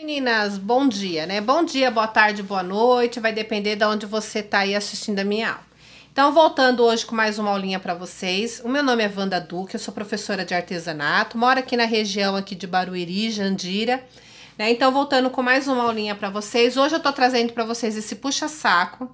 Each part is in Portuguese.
Meninas, bom dia, né? Bom dia, boa tarde, boa noite, vai depender de onde você tá aí assistindo a minha aula. Então, voltando hoje com mais uma aulinha para vocês. O meu nome é Wanda Duque, eu sou professora de artesanato, moro aqui na região aqui de Barueri, Jandira, né? Então, voltando com mais uma aulinha para vocês. Hoje eu tô trazendo para vocês esse puxa-saco,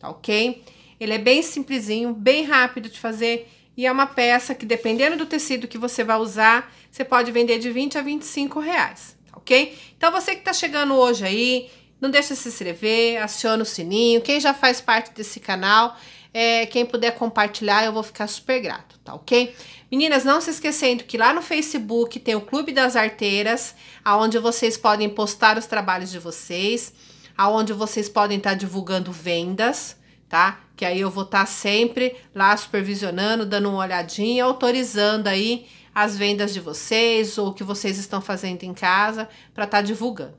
tá OK? Ele é bem simplesinho, bem rápido de fazer e é uma peça que dependendo do tecido que você vai usar, você pode vender de 20 a 25 reais ok? Então você que está chegando hoje aí, não deixa de se inscrever, aciona o sininho. Quem já faz parte desse canal, é, quem puder compartilhar, eu vou ficar super grato, tá ok? Meninas, não se esquecendo que lá no Facebook tem o Clube das Arteiras, aonde vocês podem postar os trabalhos de vocês, aonde vocês podem estar tá divulgando vendas, tá? Que aí eu vou estar tá sempre lá supervisionando, dando uma olhadinha, autorizando aí as vendas de vocês ou o que vocês estão fazendo em casa para estar tá divulgando,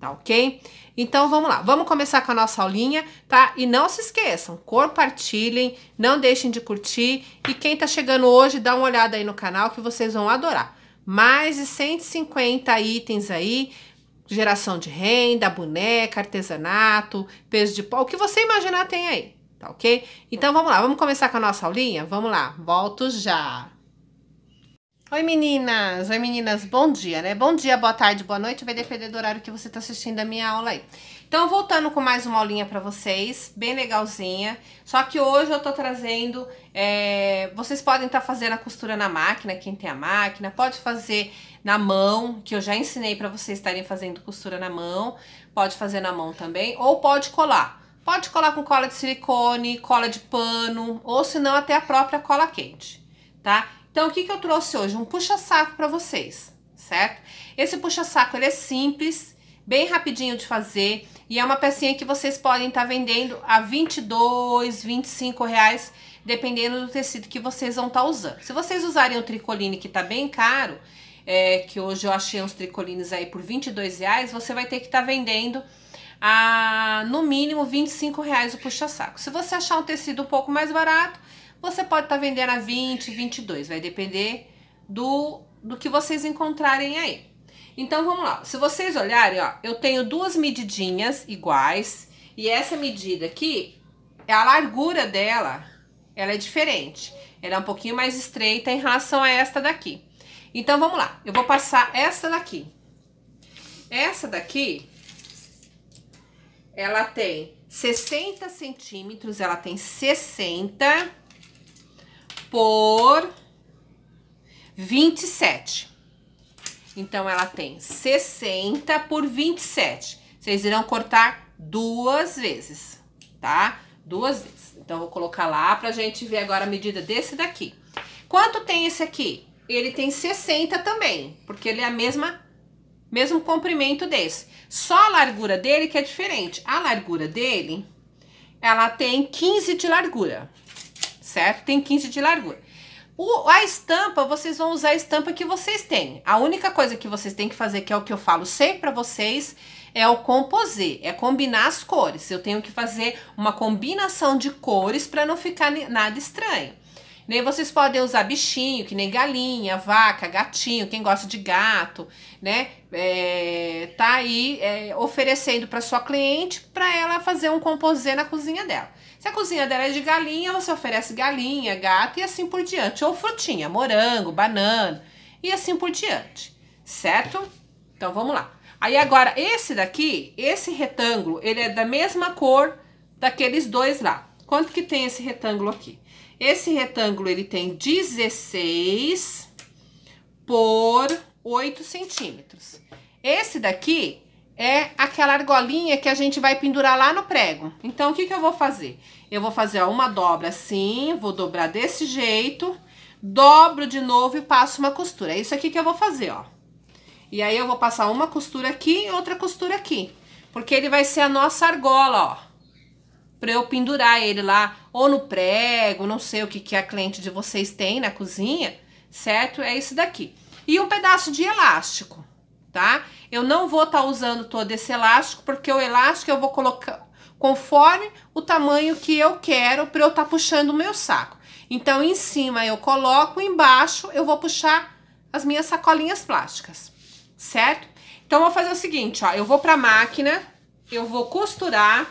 tá ok? Então vamos lá, vamos começar com a nossa aulinha, tá? E não se esqueçam, compartilhem, não deixem de curtir e quem tá chegando hoje, dá uma olhada aí no canal que vocês vão adorar. Mais de 150 itens aí geração de renda, boneca, artesanato, peso de pó, o que você imaginar tem aí, tá ok? Então vamos lá, vamos começar com a nossa aulinha? Vamos lá, volto já! Oi meninas, oi meninas, bom dia, né? Bom dia, boa tarde, boa noite, vai depender do horário que você tá assistindo a minha aula aí. Então, voltando com mais uma aulinha pra vocês, bem legalzinha, só que hoje eu tô trazendo, é... vocês podem estar tá fazendo a costura na máquina, quem tem a máquina, pode fazer na mão, que eu já ensinei pra vocês estarem fazendo costura na mão, pode fazer na mão também, ou pode colar. Pode colar com cola de silicone, cola de pano, ou se não, até a própria cola quente, tá? Então, o que, que eu trouxe hoje? Um puxa-saco para vocês, certo? Esse puxa-saco ele é simples, bem rapidinho de fazer e é uma pecinha que vocês podem estar tá vendendo a 22, 25 reais, dependendo do tecido que vocês vão estar tá usando. Se vocês usarem o tricoline que está bem caro, é, que hoje eu achei uns tricolines aí por 22 reais, você vai ter que estar tá vendendo a no mínimo 25 reais o puxa-saco. Se você achar um tecido um pouco mais barato, você pode estar tá vendendo a 20, 22, vai depender do, do que vocês encontrarem aí. Então vamos lá, se vocês olharem, ó, eu tenho duas medidinhas iguais e essa medida aqui, a largura dela, ela é diferente. Ela é um pouquinho mais estreita em relação a esta daqui. Então vamos lá, eu vou passar essa daqui. Essa daqui, ela tem 60 centímetros, ela tem 60 por 27. Então, ela tem 60 por 27. Vocês irão cortar duas vezes, tá? Duas vezes. Então, vou colocar lá pra gente ver agora a medida desse daqui. Quanto tem esse aqui? Ele tem 60 também, porque ele é a mesma, mesmo comprimento desse. Só a largura dele que é diferente. A largura dele, ela tem 15 de largura certo? Tem 15 de largura. O, a estampa, vocês vão usar a estampa que vocês têm. A única coisa que vocês têm que fazer, que é o que eu falo sempre para vocês, é o composê, é combinar as cores. Eu tenho que fazer uma combinação de cores para não ficar nada estranho. Nem né, vocês podem usar bichinho, que nem galinha, vaca, gatinho, quem gosta de gato, né? É, tá aí é, oferecendo para sua cliente para ela fazer um composê na cozinha dela. Se a cozinha dela é de galinha, você oferece galinha, gato e assim por diante. Ou frutinha, morango, banana e assim por diante. Certo? Então vamos lá. Aí agora, esse daqui, esse retângulo, ele é da mesma cor daqueles dois lá. Quanto que tem esse retângulo aqui? Esse retângulo, ele tem 16 por 8 centímetros. Esse daqui é aquela argolinha que a gente vai pendurar lá no prego. Então, o que, que eu vou fazer? Eu vou fazer ó, uma dobra assim, vou dobrar desse jeito, dobro de novo e passo uma costura. É isso aqui que eu vou fazer, ó. E aí, eu vou passar uma costura aqui e outra costura aqui. Porque ele vai ser a nossa argola, ó. Pra eu pendurar ele lá, ou no prego, não sei o que, que a cliente de vocês tem na cozinha, certo? É isso daqui. E um pedaço de elástico tá? Eu não vou estar tá usando todo esse elástico, porque o elástico eu vou colocar conforme o tamanho que eu quero para eu estar tá puxando o meu saco. Então, em cima eu coloco, embaixo eu vou puxar as minhas sacolinhas plásticas, certo? Então, vou fazer o seguinte, ó, eu vou para a máquina, eu vou costurar,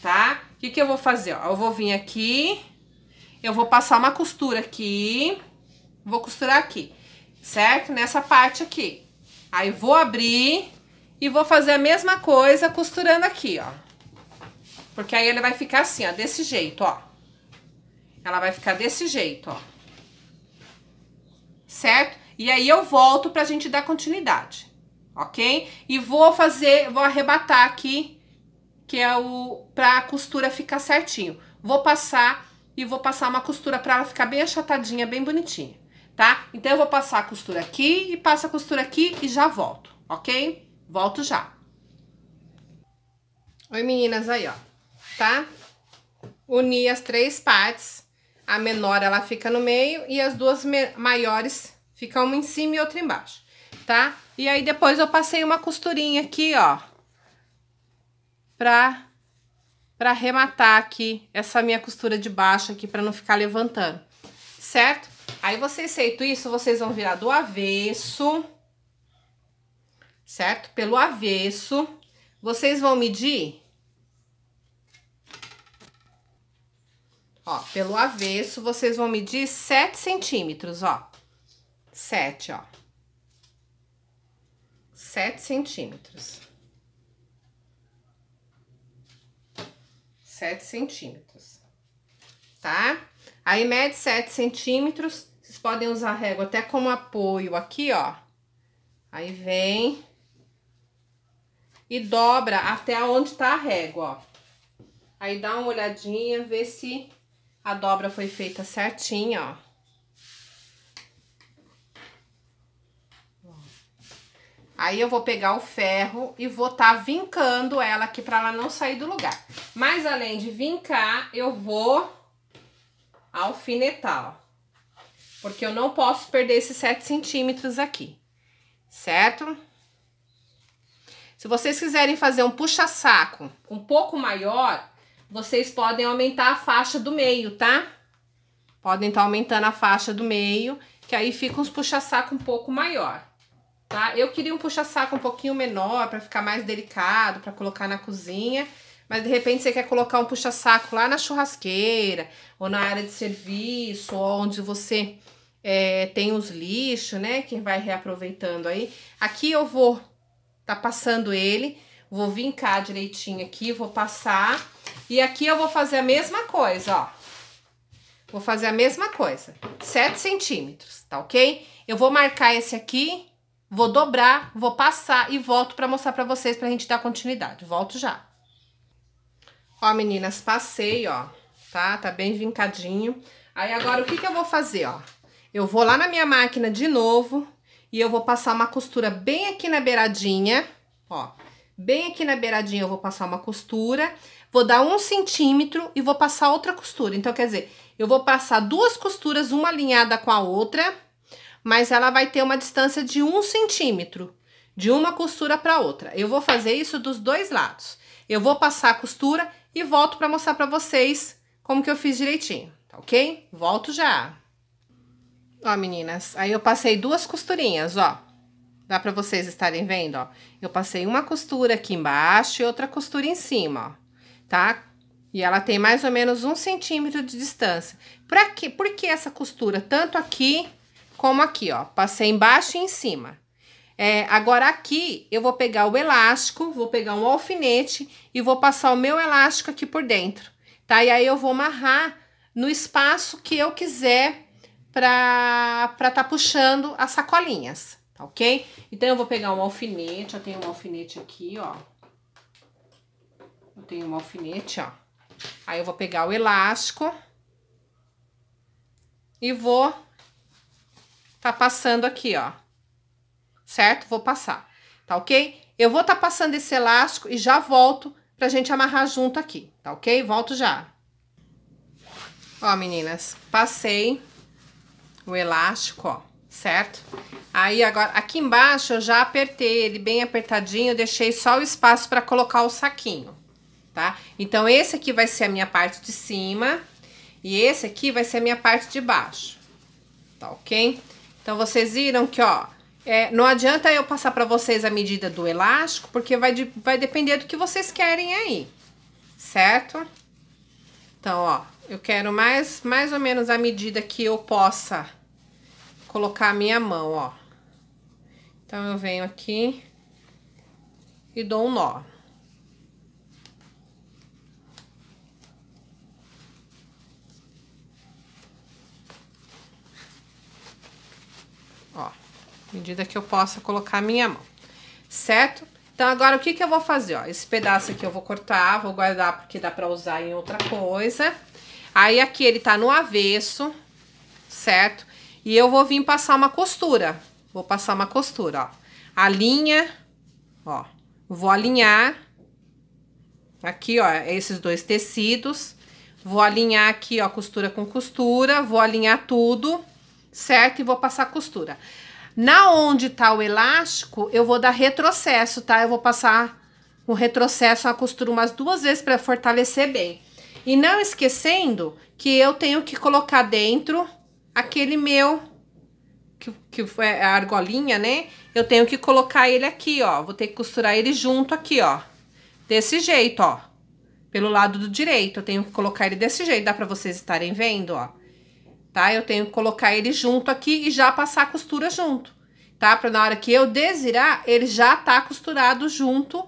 tá? O que, que eu vou fazer, ó? Eu vou vir aqui, eu vou passar uma costura aqui, vou costurar aqui, certo? Nessa parte aqui. Aí vou abrir e vou fazer a mesma coisa costurando aqui, ó. Porque aí ele vai ficar assim, ó, desse jeito, ó. Ela vai ficar desse jeito, ó. Certo? E aí eu volto pra gente dar continuidade, ok? E vou fazer, vou arrebatar aqui, que é o... pra costura ficar certinho. Vou passar e vou passar uma costura pra ela ficar bem achatadinha, bem bonitinha tá? Então, eu vou passar a costura aqui e passo a costura aqui e já volto, ok? Volto já. Oi, meninas, aí, ó, tá? Uni as três partes, a menor ela fica no meio e as duas maiores ficam uma em cima e outra embaixo, tá? E aí, depois eu passei uma costurinha aqui, ó, pra, pra arrematar aqui essa minha costura de baixo aqui, pra não ficar levantando, certo? Aí, vocês feito isso, vocês vão virar do avesso, certo? Pelo avesso. Vocês vão medir... Ó, pelo avesso, vocês vão medir 7 centímetros, ó. 7, ó. 7 centímetros. 7 centímetros, tá? Aí mede 7 centímetros, vocês podem usar a régua até como apoio aqui, ó. Aí vem e dobra até onde tá a régua, ó. Aí dá uma olhadinha, vê se a dobra foi feita certinha, ó. Aí eu vou pegar o ferro e vou tá vincando ela aqui pra ela não sair do lugar. Mas além de vincar, eu vou alfinetar, ó. Porque eu não posso perder esses 7 centímetros aqui, certo? Se vocês quiserem fazer um puxa-saco um pouco maior, vocês podem aumentar a faixa do meio, tá? Podem estar tá aumentando a faixa do meio, que aí fica uns puxa-saco um pouco maior, tá? Eu queria um puxa-saco um pouquinho menor, para ficar mais delicado, para colocar na cozinha, mas de repente você quer colocar um puxa-saco lá na churrasqueira, ou na área de serviço, ou onde você é, tem os lixos, né? Quem vai reaproveitando aí. Aqui eu vou tá passando ele, vou vincar direitinho aqui, vou passar. E aqui eu vou fazer a mesma coisa, ó. Vou fazer a mesma coisa, 7 centímetros, tá ok? Eu vou marcar esse aqui, vou dobrar, vou passar e volto pra mostrar pra vocês, pra gente dar continuidade. Volto já. Ó, meninas, passei, ó, tá? Tá bem vincadinho. Aí, agora, o que que eu vou fazer, ó? Eu vou lá na minha máquina de novo e eu vou passar uma costura bem aqui na beiradinha, ó. Bem aqui na beiradinha eu vou passar uma costura, vou dar um centímetro e vou passar outra costura. Então, quer dizer, eu vou passar duas costuras, uma alinhada com a outra, mas ela vai ter uma distância de um centímetro, de uma costura para outra. Eu vou fazer isso dos dois lados. Eu vou passar a costura e volto para mostrar para vocês como que eu fiz direitinho, tá ok? Volto já! Ó, meninas, aí eu passei duas costurinhas, ó. Dá pra vocês estarem vendo, ó. Eu passei uma costura aqui embaixo e outra costura em cima, ó. Tá? E ela tem mais ou menos um centímetro de distância. Pra quê? Por que essa costura? Tanto aqui como aqui, ó. Passei embaixo e em cima. É, agora, aqui, eu vou pegar o elástico, vou pegar um alfinete e vou passar o meu elástico aqui por dentro, tá? E aí, eu vou amarrar no espaço que eu quiser para tá puxando as sacolinhas, tá ok? Então, eu vou pegar um alfinete, eu tenho um alfinete aqui, ó. Eu tenho um alfinete, ó. Aí, eu vou pegar o elástico e vou tá passando aqui, ó. Certo? Vou passar, tá ok? Eu vou tá passando esse elástico e já volto pra gente amarrar junto aqui, tá ok? Volto já. Ó, meninas, passei o elástico, ó, certo? Aí agora, aqui embaixo eu já apertei ele bem apertadinho, deixei só o espaço para colocar o saquinho, tá? Então esse aqui vai ser a minha parte de cima e esse aqui vai ser a minha parte de baixo, tá ok? Então vocês viram que, ó, é, não adianta eu passar para vocês a medida do elástico, porque vai, de, vai depender do que vocês querem aí, certo? Então, ó, eu quero mais, mais ou menos a medida que eu possa colocar a minha mão, ó. Então, eu venho aqui e dou um nó. Ó, medida que eu possa colocar a minha mão, certo? Então, agora, o que que eu vou fazer, ó? Esse pedaço aqui eu vou cortar, vou guardar porque dá pra usar em outra coisa. Aí aqui ele tá no avesso, certo? E eu vou vir passar uma costura. Vou passar uma costura, ó. A linha, ó. Vou alinhar aqui, ó, esses dois tecidos. Vou alinhar aqui, ó, costura com costura. Vou alinhar tudo, certo? E vou passar costura. Na onde tá o elástico, eu vou dar retrocesso, tá? Eu vou passar o retrocesso, a costura umas duas vezes para fortalecer bem. E não esquecendo que eu tenho que colocar dentro aquele meu, que, que foi a argolinha, né? Eu tenho que colocar ele aqui, ó. Vou ter que costurar ele junto aqui, ó. Desse jeito, ó. Pelo lado do direito, eu tenho que colocar ele desse jeito. Dá pra vocês estarem vendo, ó. Tá? Eu tenho que colocar ele junto aqui e já passar a costura junto. Tá? Pra na hora que eu desirar, ele já tá costurado junto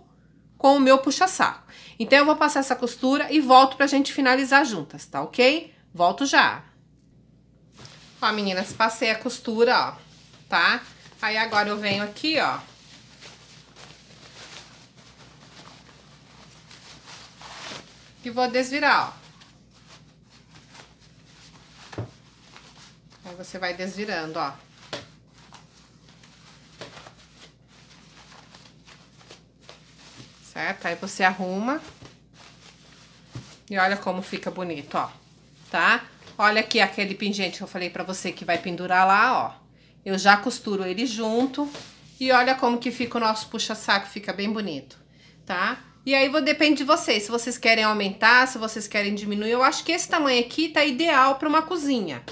com o meu puxa-saco. Então eu vou passar essa costura e volto pra gente finalizar juntas, tá ok? Volto já. Ó, meninas, passei a costura, ó, tá? Aí agora eu venho aqui, ó. E vou desvirar, ó. Aí você vai desvirando, ó. certo? Aí você arruma. E olha como fica bonito, ó. Tá? Olha aqui aquele pingente que eu falei pra você que vai pendurar lá, ó. Eu já costuro ele junto. E olha como que fica o nosso puxa-saco, fica bem bonito, tá? E aí depende de vocês, se vocês querem aumentar, se vocês querem diminuir. Eu acho que esse tamanho aqui tá ideal para uma cozinha,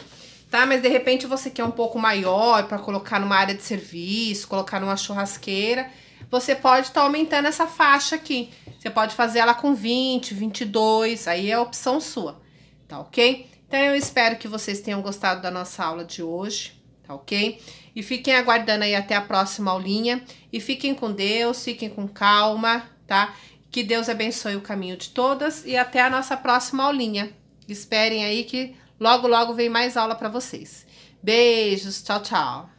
tá? Mas de repente você quer um pouco maior para colocar numa área de serviço, colocar numa churrasqueira você pode estar tá aumentando essa faixa aqui. Você pode fazer ela com 20, 22, aí é opção sua, tá ok? Então, eu espero que vocês tenham gostado da nossa aula de hoje, tá ok? E fiquem aguardando aí até a próxima aulinha. E fiquem com Deus, fiquem com calma, tá? Que Deus abençoe o caminho de todas e até a nossa próxima aulinha. Esperem aí que logo, logo vem mais aula para vocês. Beijos, tchau, tchau.